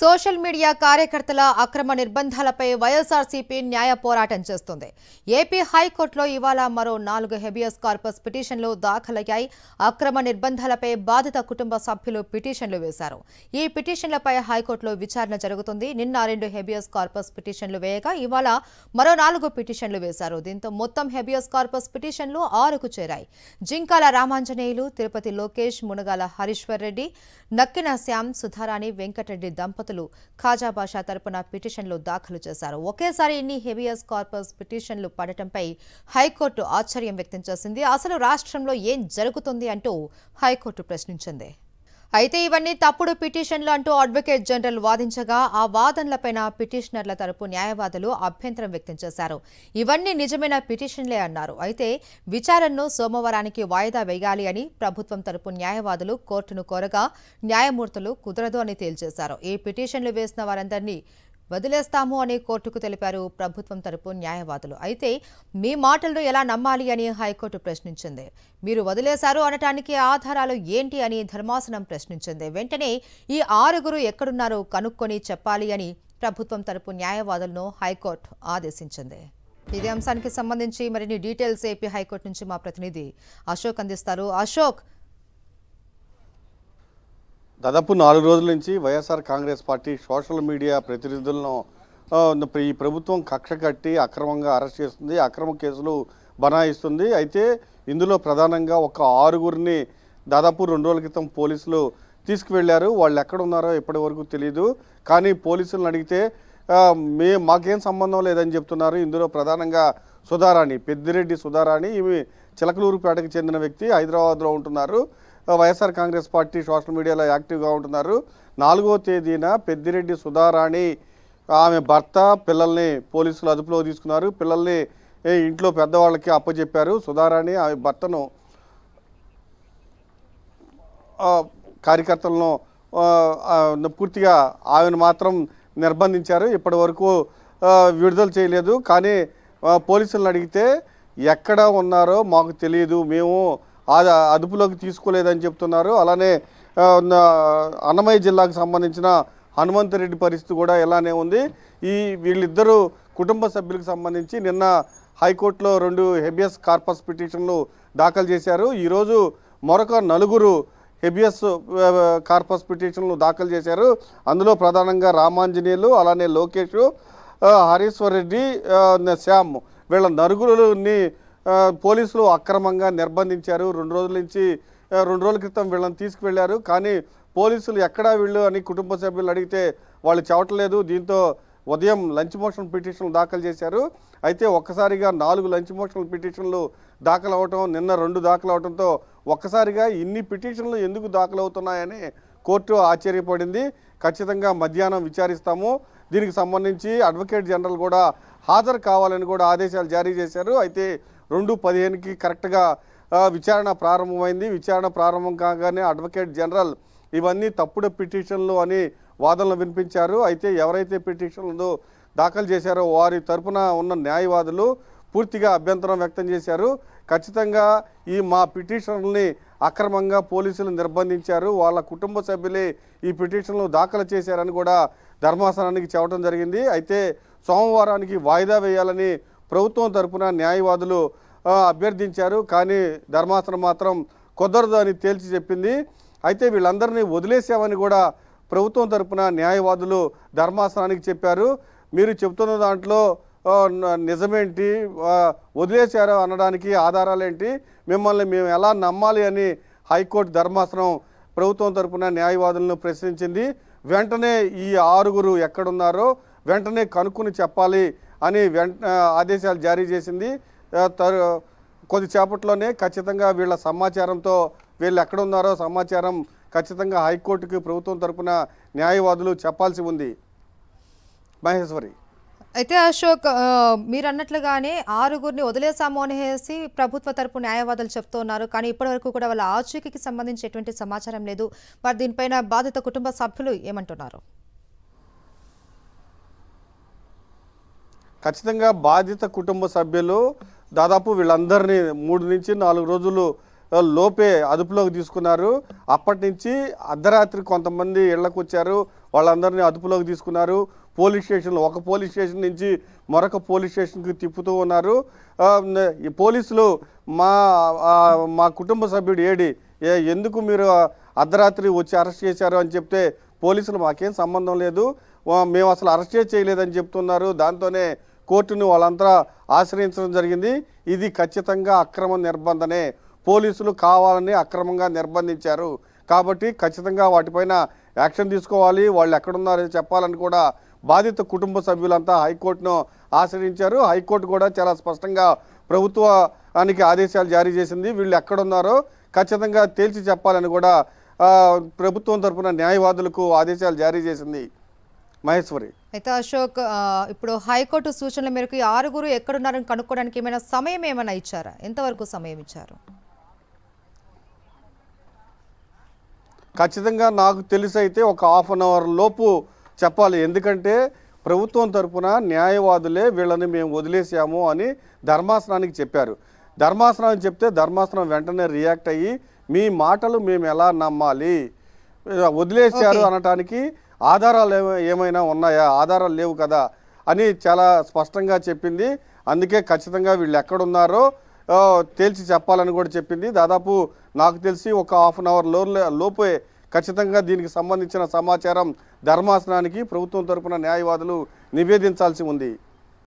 social media కార్యకర్తల అక్రమ నిర్బంధాలపై వైఎస్ఆర్సీపీ న్యాయ పోరాటం చేస్తుంది ఏపీ హైకోర్టులో ఇవాళ మరో నాలుగు హెబియస్ కార్పస్ పిటిషన్లు దాఖలయ్యాయి అక్రమ నిర్బంధాలపై బాధిత కుటుంబ సభ్యులు పిటిషన్లు వేశారు ఈ పిటిషన్లపై హైకోర్టులో విచారణ జరుగుతుంది నిన్న రెండు హెబియస్ కార్పస్ పిటిషన్లు వేయగా ఇవాళ మరో నాలుగు పిటిషన్లు వేశారు దీంతో మొత్తం హెబియస్ కార్పస్ పిటిషన్లు ఆరుకు చేరాయి జింకాల రామాంజనేయులు తిరుపతి లోకేష్ మునగాల హరీశ్వర్ రెడ్డి నక్కిన శ్యామ్ సుధారాణి వెంకటరెడ్డి దంపతులు దంపతులు ఖాజా బాషా తరపున పిటిషన్లు దాఖలు చేశారు ఒకేసారి ఇన్ని హెవియస్ కార్పస్ పిటిషన్లు పడటంపై హైకోర్టు ఆశ్చర్యం వ్యక్తం చేసింది అసలు రాష్ట్రంలో ఏం జరుగుతుంది అంటూ హైకోర్టు ప్రశ్నించింది అయితే ఇవన్నీ తప్పుడు పిటిషన్లు అంటూ అడ్వకేట్ జనరల్ వాదించగా ఆ వాదనలపైన పిటిషనర్ల తరపు న్యాయవాదులు అభ్యంతరం వ్యక్తం చేశారు ఇవన్నీ నిజమైన పిటిషన్లే అన్నారు అయితే విచారణను సోమవారానికి వాయిదా వేయాలి అని ప్రభుత్వం తరపు న్యాయవాదులు కోర్టును కోరగా న్యాయమూర్తులు కుదరదు అని తేల్చేశారు ఈ పిటిషన్లు వేసిన వారందరినీ వదిలేస్తాము అని కోర్టుకు తెలిపారు ప్రభుత్వం తరపు న్యాయవాదులు అయితే మీ మాటలను ఎలా నమ్మాలి అని హైకోర్టు ప్రశ్నించింది మీరు వదిలేశారు అనటానికి ఆధారాలు ఏంటి అని ధర్మాసనం ప్రశ్నించింది వెంటనే ఈ ఆరుగురు ఎక్కడున్నారో కనుక్కొని చెప్పాలి అని ప్రభుత్వం తరపు న్యాయవాదులను హైకోర్టు ఆదేశించింది ఇదే అంశానికి సంబంధించి మరిన్ని డీటెయిల్స్ ఏపీ హైకోర్టు నుంచి మా ప్రతినిధి అశోక్ అందిస్తారు అశోక్ దాదాపు నాలుగు రోజుల నుంచి వైఎస్ఆర్ కాంగ్రెస్ పార్టీ సోషల్ మీడియా ప్రతినిధులను ఈ ప్రభుత్వం కక్ష కట్టి అక్రమంగా అరెస్ట్ చేస్తుంది అక్రమ కేసులు బనాయిస్తుంది అయితే ఇందులో ప్రధానంగా ఒక ఆరుగురిని దాదాపు రెండు రోజుల క్రితం పోలీసులు తీసుకువెళ్ళారు వాళ్ళు ఎక్కడున్నారో ఇప్పటి వరకు తెలియదు కానీ పోలీసులను అడిగితే మే మాకేం సంబంధం లేదని చెప్తున్నారు ఇందులో ప్రధానంగా సుధారాణి పెద్దిరెడ్డి సుధారాణి ఇవి చిలకలూరుపేటకు చెందిన వ్యక్తి హైదరాబాద్లో ఉంటున్నారు వైఎస్ఆర్ కాంగ్రెస్ పార్టీ సోషల్ మీడియాలో యాక్టివ్గా ఉంటున్నారు నాలుగో తేదీన పెద్దిరెడ్డి సుధారాణి ఆమె భర్త పిల్లల్ని పోలీసులు అదుపులో తీసుకున్నారు పిల్లల్ని ఇంట్లో పెద్దవాళ్ళకి అప్పచెప్పారు సుధారాణి ఆమె భర్తను కార్యకర్తలను పూర్తిగా ఆమెను మాత్రం నిర్బంధించారు ఇప్పటి వరకు విడుదల చేయలేదు కానీ పోలీసులను అడిగితే ఎక్కడ ఉన్నారో మాకు తెలియదు మేము అదుపులోకి తీసుకోలేదని చెప్తున్నారు అలానే అన్నమయ్య జిల్లాకు సంబంధించిన హనుమంతరెడ్డి పరిస్థితి కూడా ఇలానే ఉంది ఈ వీళ్ళిద్దరూ కుటుంబ సభ్యులకు సంబంధించి నిన్న హైకోర్టులో రెండు హెబియస్ కార్పస్ పిటిషన్లు దాఖలు చేశారు ఈరోజు మరొక నలుగురు హెబియస్ కార్పస్ పిటిషన్లు దాఖలు చేశారు అందులో ప్రధానంగా రామాంజనేయులు అలానే లోకేష్ హరీశ్వర్ రెడ్డి శ్యామ్ వీళ్ళ నలుగురిని పోలీసులు అక్రమంగా నిర్బంధించారు రెండు రోజుల నుంచి రెండు రోజుల క్రితం వీళ్ళని తీసుకువెళ్ళారు కానీ పోలీసులు ఎక్కడా వీళ్ళు అని కుటుంబ సభ్యులు అడిగితే వాళ్ళు చెవటలేదు దీంతో ఉదయం లంచ్ మోషన్ పిటిషన్లు దాఖలు చేశారు అయితే ఒక్కసారిగా నాలుగు లంచ్ మోషన్ పిటిషన్లు దాఖలు అవటం నిన్న రెండు దాఖలు అవడంతో ఒక్కసారిగా ఇన్ని పిటిషన్లు ఎందుకు దాఖలు అవుతున్నాయని కోర్టు ఆశ్చర్యపడింది ఖచ్చితంగా మధ్యాహ్నం విచారిస్తాము దీనికి సంబంధించి అడ్వకేట్ జనరల్ కూడా హాజరు కావాలని కూడా ఆదేశాలు జారీ చేశారు అయితే రెండు పదిహేనుకి కరెక్ట్గా విచారణ ప్రారంభమైంది విచారణ ప్రారంభం కాగానే అడ్వకేట్ జనరల్ ఇవన్నీ తప్పుడు పిటిషన్లు అని వాదనలు వినిపించారు అయితే ఎవరైతే పిటిషన్లు దాఖలు చేశారో వారి తరపున ఉన్న న్యాయవాదులు పూర్తిగా అభ్యంతరం వ్యక్తం చేశారు ఖచ్చితంగా ఈ మా పిటిషన్లని అక్రమంగా పోలీసులు నిర్బంధించారు వాళ్ళ కుటుంబ సభ్యులే ఈ పిటిషన్లు దాఖలు చేశారని కూడా ధర్మాసనానికి చెప్పడం జరిగింది అయితే సోమవారానికి వాయిదా వేయాలని ప్రభుత్వం తరఫున న్యాయవాదులు అభ్యర్థించారు కానీ ధర్మాసనం మాత్రం కుదరదు అని తేల్చి చెప్పింది అయితే వీళ్ళందరినీ వదిలేసామని కూడా ప్రభుత్వం తరఫున న్యాయవాదులు ధర్మాసనానికి చెప్పారు మీరు చెబుతున్న దాంట్లో నిజమేంటి వదిలేశారు అనడానికి ఆధారాలేంటి మిమ్మల్ని మేము ఎలా నమ్మాలి అని హైకోర్టు ధర్మాసనం ప్రభుత్వం తరఫున న్యాయవాదులను ప్రశ్నించింది వెంటనే ఈ ఆరుగురు ఎక్కడున్నారో వెంటనే కనుక్కుని చెప్పాలి అని ఆదేశాలు జారీ చేసింది కొద్దిసేపట్లోనే ఖచ్చితంగా వీళ్ళ సమాచారంతో వీళ్ళు ఎక్కడున్నారో సమాచారం ఖచ్చితంగా హైకోర్టుకి ప్రభుత్వం తరపున న్యాయవాదులు చెప్పాల్సి ఉంది మహేశ్వరి అయితే అశోక్ మీరు అన్నట్లుగానే ఆరుగురిని వదిలేసాము అనేసి ప్రభుత్వ తరపు న్యాయవాదులు చెప్తున్నారు కానీ ఇప్పటివరకు కూడా వాళ్ళ ఆచూకీకి సంబంధించి ఎటువంటి సమాచారం లేదు మరి దీనిపైన బాధిత కుటుంబ సభ్యులు ఏమంటున్నారు ఖచ్చితంగా బాధిత కుటుంబ సభ్యులు దాదాపు వీళ్ళందరినీ మూడు నుంచి నాలుగు రోజులు లోపే అదుపులోకి తీసుకున్నారు అప్పటి నుంచి అర్ధరాత్రి కొంతమంది ఇళ్లకు వచ్చారు వాళ్ళందరినీ అదుపులోకి తీసుకున్నారు పోలీస్ స్టేషన్లో ఒక పోలీస్ స్టేషన్ నుంచి మరొక పోలీస్ స్టేషన్కి తిప్పుతూ ఉన్నారు ఈ పోలీసులు మా మా కుటుంబ సభ్యుడు ఏడి ఎందుకు మీరు అర్ధరాత్రి వచ్చి అరెస్ట్ చేశారు అని చెప్తే పోలీసులు మాకేం సంబంధం లేదు మేము అసలు అరెస్టే చేయలేదని చెప్తున్నారు దాంతోనే కోర్టును వాళ్ళంతా ఆశ్రయించడం జరిగింది ఇది ఖచ్చితంగా అక్రమ నిర్బంధనే పోలీసులు కావాలని అక్రమంగా నిర్బంధించారు కాబట్టి ఖచ్చితంగా వాటిపైన యాక్షన్ తీసుకోవాలి వాళ్ళు ఎక్కడున్నారో చెప్పాలని కూడా బాధిత కుటుంబ సభ్యులంతా హైకోర్టును ఆశ్రయించారు హైకోర్టు కూడా చాలా స్పష్టంగా ప్రభుత్వానికి ఆదేశాలు జారీ చేసింది వీళ్ళు ఎక్కడున్నారో ఖచ్చితంగా తేల్చి చెప్పాలని కూడా ప్రభుత్వం తరఫున న్యాయవాదులకు ఆదేశాలు జారీ చేసింది మహేశ్వరి అయితే అశోక్ ఇప్పుడు హైకోర్టు సూచనల మేరకు ఈ ఆరుగురు ఎక్కడున్నారని కనుక్కోవడానికి ఏమైనా సమయం ఏమైనా ఇచ్చారా ఎంతవరకు సమయం ఇచ్చారు ఖచ్చితంగా నాకు తెలిసి అయితే ఒక హాఫ్ అన్ అవర్ లోపు చెప్పాలి ఎందుకంటే ప్రభుత్వం తరఫున న్యాయవాదులే వీళ్ళని మేము వదిలేసాము అని ధర్మాసనానికి చెప్పారు ధర్మాసనం చెప్తే ధర్మాసనం వెంటనే రియాక్ట్ అయ్యి మీ మాటలు మేము ఎలా నమ్మాలి వదిలేశారు అనటానికి ఆధారాలు ఏమైనా ఉన్నాయా ఆధారాలు లేవు కదా అని చాలా స్పష్టంగా చెప్పింది అందుకే ఖచ్చితంగా వీళ్ళు ఎక్కడున్నారో తేల్చి చెప్పాలని కూడా చెప్పింది దాదాపు నాకు తెలిసి ఒక హాఫ్ అన్ అవర్ లో లోపే ఖచ్చితంగా దీనికి సంబంధించిన సమాచారం ధర్మాసనానికి ప్రభుత్వం తరపున న్యాయవాదులు నివేదించాల్సి ఉంది